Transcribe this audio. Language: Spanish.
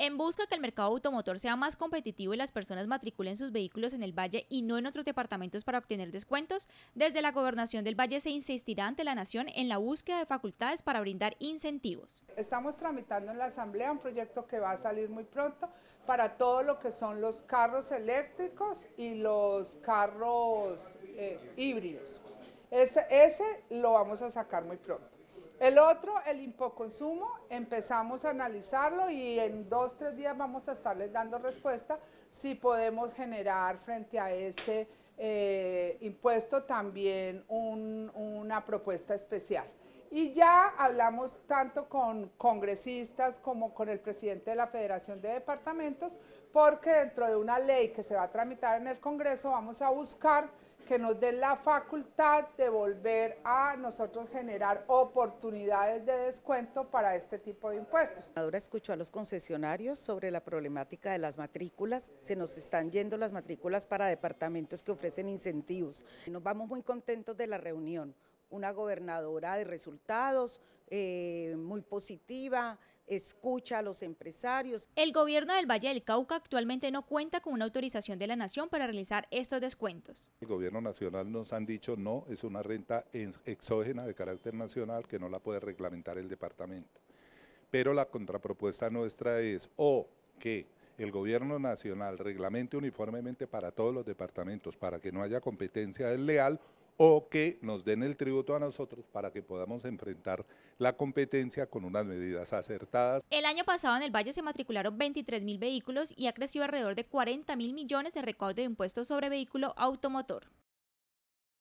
En busca que el mercado automotor sea más competitivo y las personas matriculen sus vehículos en el Valle y no en otros departamentos para obtener descuentos, desde la Gobernación del Valle se insistirá ante la Nación en la búsqueda de facultades para brindar incentivos. Estamos tramitando en la Asamblea un proyecto que va a salir muy pronto para todo lo que son los carros eléctricos y los carros eh, híbridos. ese lo vamos a sacar muy pronto. El otro, el impoconsumo, empezamos a analizarlo y en dos, tres días vamos a estarles dando respuesta si podemos generar frente a ese eh, impuesto también una propuesta especial. Y ya hablamos tanto con congresistas como con el presidente de la Federación de Departamentos, porque dentro de una ley que se va a tramitar en el Congreso vamos a buscar que nos den la facultad de volver a nosotros generar oportunidades de descuento para este tipo de impuestos. Ahora escuchó a los concesionarios sobre la problemática de las matrículas. Se nos están yendo las matrículas para departamentos que ofrecen incentivos. Nos vamos muy contentos de la reunión una gobernadora de resultados, eh, muy positiva, escucha a los empresarios. El gobierno del Valle del Cauca actualmente no cuenta con una autorización de la Nación para realizar estos descuentos. El gobierno nacional nos han dicho no, es una renta exógena de carácter nacional que no la puede reglamentar el departamento. Pero la contrapropuesta nuestra es o que el gobierno nacional reglamente uniformemente para todos los departamentos para que no haya competencia desleal o que nos den el tributo a nosotros para que podamos enfrentar la competencia con unas medidas acertadas. El año pasado en el Valle se matricularon 23 mil vehículos y ha crecido alrededor de 40 mil millones de recaudo de impuestos sobre vehículo automotor.